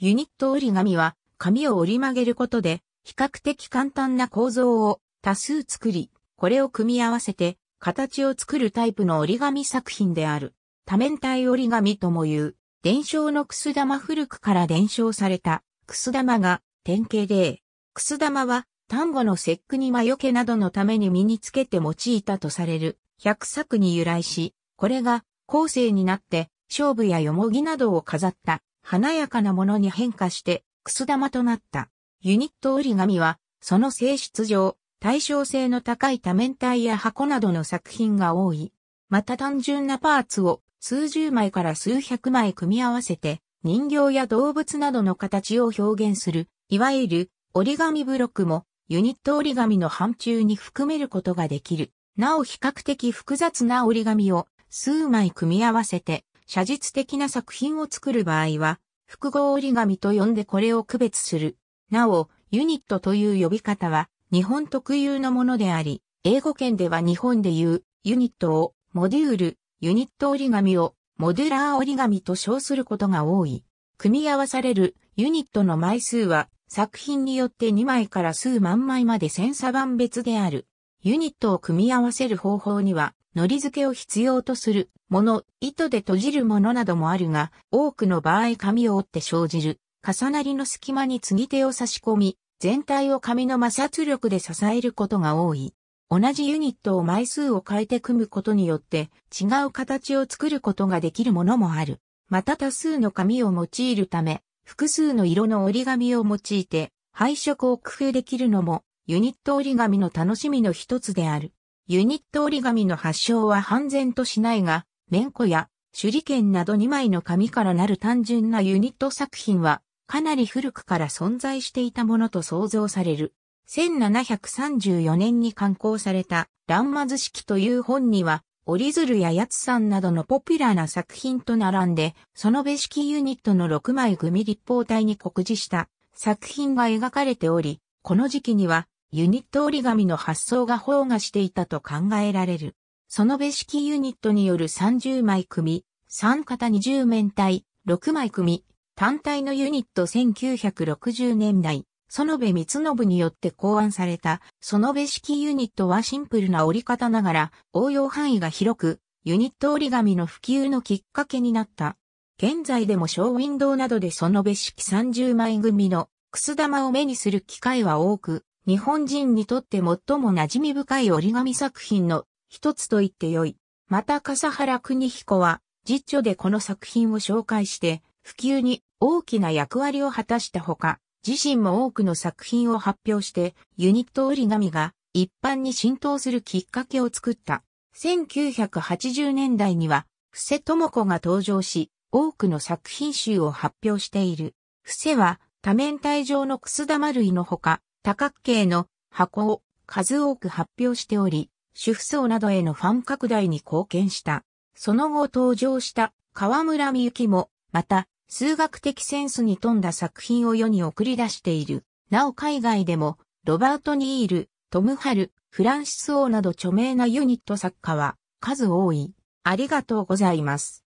ユニット折り紙は、紙を折り曲げることで、比較的簡単な構造を多数作り、これを組み合わせて、形を作るタイプの折り紙作品である。多面体折り紙とも言う、伝承のくす玉古くから伝承された、くす玉が典型で、くす玉は単語の節句に魔除けなどのために身につけて用いたとされる百作に由来し、これが後世になって勝負やよもぎなどを飾った華やかなものに変化して、くす玉となった。ユニット折り紙は、その性質上、対称性の高い多面体や箱などの作品が多い。また単純なパーツを数十枚から数百枚組み合わせて人形や動物などの形を表現する、いわゆる折り紙ブロックもユニット折り紙の範疇に含めることができる。なお比較的複雑な折り紙を数枚組み合わせて写実的な作品を作る場合は、複合折り紙と呼んでこれを区別する。なお、ユニットという呼び方は、日本特有のものであり、英語圏では日本でいう、ユニットを、モデュール、ユニット折り紙を、モデュラー折り紙と称することが多い。組み合わされるユニットの枚数は、作品によって2枚から数万枚まで千差万別である。ユニットを組み合わせる方法には、糊付けを必要とするもの、糸で閉じるものなどもあるが、多くの場合紙を折って生じる、重なりの隙間に継ぎ手を差し込み、全体を紙の摩擦力で支えることが多い。同じユニットを枚数を変えて組むことによって違う形を作ることができるものもある。また多数の紙を用いるため、複数の色の折り紙を用いて配色を工夫できるのもユニット折り紙の楽しみの一つである。ユニット折り紙の発祥は半然としないが、綿子や手裏剣など2枚の紙からなる単純なユニット作品は、かなり古くから存在していたものと想像される。1734年に刊行された、乱魔図式という本には、折り鶴ややつさんなどのポピュラーな作品と並んで、そのべ式ユニットの6枚組立方体に告示した作品が描かれており、この時期にはユニット折り紙の発想が放芽していたと考えられる。そのべ式ユニットによる30枚組、3型20面体、6枚組、単体のユニット1960年代、園部光信によって考案された、園部式ユニットはシンプルな折り方ながら、応用範囲が広く、ユニット折り紙の普及のきっかけになった。現在でもショーウィンドウなどで園部式30枚組のくす玉を目にする機会は多く、日本人にとって最も馴染み深い折り紙作品の一つと言ってよい。また笠原邦彦は実著でこの作品を紹介して普及に大きな役割を果たしたほか、自身も多くの作品を発表してユニット折り紙が一般に浸透するきっかけを作った。1980年代には、布施智子が登場し、多くの作品集を発表している。布施は多面体状のくす玉類のほか、多角形の箱を数多く発表しており、主婦層などへのファン拡大に貢献した。その後登場した河村美幸も、また、数学的センスに富んだ作品を世に送り出している。なお海外でも、ロバート・ニール、トム・ハル、フランシス・オーなど著名なユニット作家は数多い。ありがとうございます。